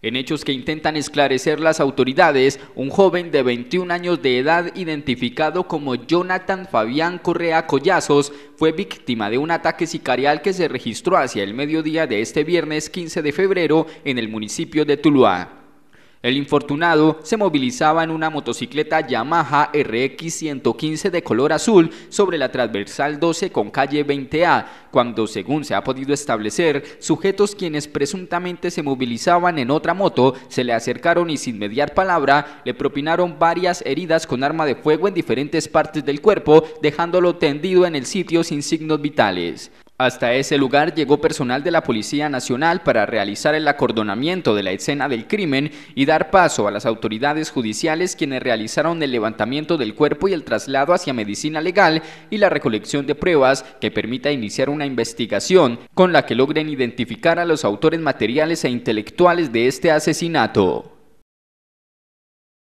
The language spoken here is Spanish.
En hechos que intentan esclarecer las autoridades, un joven de 21 años de edad identificado como Jonathan Fabián Correa Collazos fue víctima de un ataque sicarial que se registró hacia el mediodía de este viernes 15 de febrero en el municipio de Tuluá. El infortunado se movilizaba en una motocicleta Yamaha RX 115 de color azul sobre la transversal 12 con calle 20A, cuando, según se ha podido establecer, sujetos quienes presuntamente se movilizaban en otra moto se le acercaron y sin mediar palabra le propinaron varias heridas con arma de fuego en diferentes partes del cuerpo, dejándolo tendido en el sitio sin signos vitales. Hasta ese lugar llegó personal de la Policía Nacional para realizar el acordonamiento de la escena del crimen y dar paso a las autoridades judiciales quienes realizaron el levantamiento del cuerpo y el traslado hacia medicina legal y la recolección de pruebas que permita iniciar una investigación con la que logren identificar a los autores materiales e intelectuales de este asesinato.